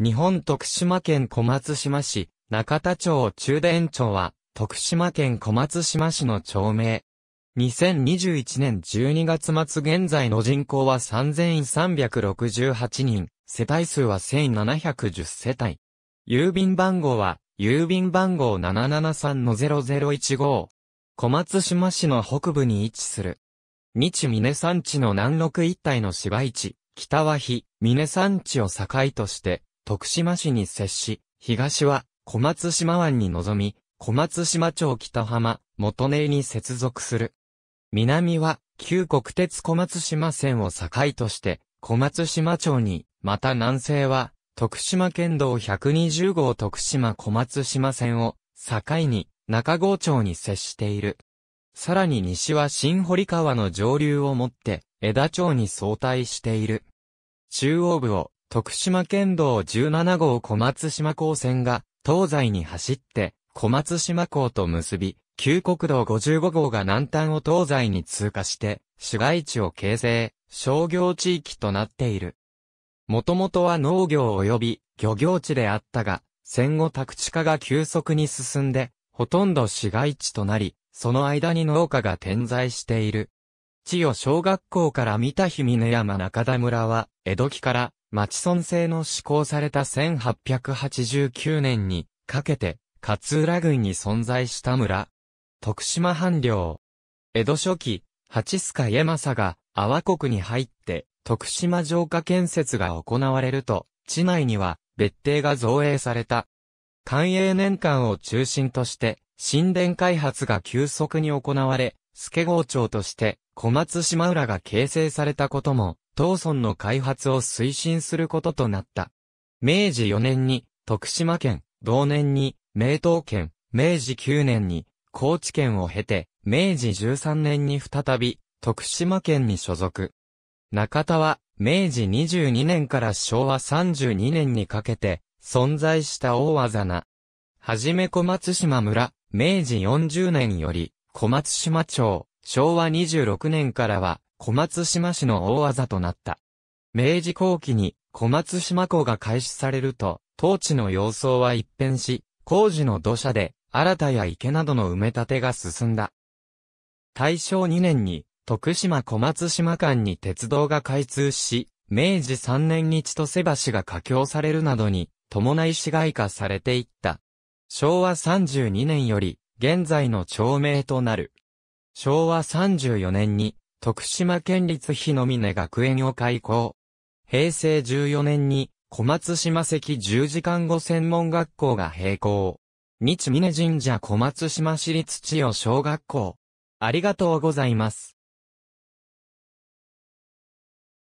日本徳島県小松島市、中田町中田町は、徳島県小松島市の町名。2021年12月末現在の人口は3368人、世帯数は1710世帯。郵便番号は、郵便番号773-0015。小松島市の北部に位置する。日峰山地の南麓一帯の芝市、北は日、峰山地を境として、徳島市に接し、東は小松島湾に臨み、小松島町北浜、元根に接続する。南は旧国鉄小松島線を境として小松島町に、また南西は徳島県道120号徳島小松島線を境に中郷町に接している。さらに西は新堀川の上流をもって枝町に相対している。中央部を徳島県道17号小松島港線が東西に走って小松島港と結び、旧国道55号が南端を東西に通過して市街地を形成、商業地域となっている。もともとは農業及び漁業地であったが、戦後宅地化が急速に進んで、ほとんど市街地となり、その間に農家が点在している。地を小学校から見た日峰山中田村は、江戸期からマチソン制の施行された1889年にかけて勝浦郡に存在した村。徳島藩領。江戸初期、八須賀家政が阿波国に入って徳島城下建設が行われると、地内には別邸が造営された。官営年間を中心として、神殿開発が急速に行われ、助郷町として小松島浦が形成されたことも東村の開発を推進することとなった。明治4年に徳島県、同年に名東県、明治9年に高知県を経て、明治13年に再び徳島県に所属。中田は明治22年から昭和32年にかけて存在した大技な。はじめ小松島村、明治40年より小松島町、昭和26年からは小松島市の大技となった。明治後期に小松島港が開始されると、当地の様相は一変し、工事の土砂で、新たや池などの埋め立てが進んだ。大正2年に、徳島小松島間に鉄道が開通し、明治3年に千歳橋が架橋されるなどに、伴い市街化されていった。昭和32年より、現在の町名となる。昭和34年に、徳島県立日の峰学園を開校。平成14年に小松島関十時間後専門学校が閉校。日峰神社小松島市立千代小学校。ありがとうございます。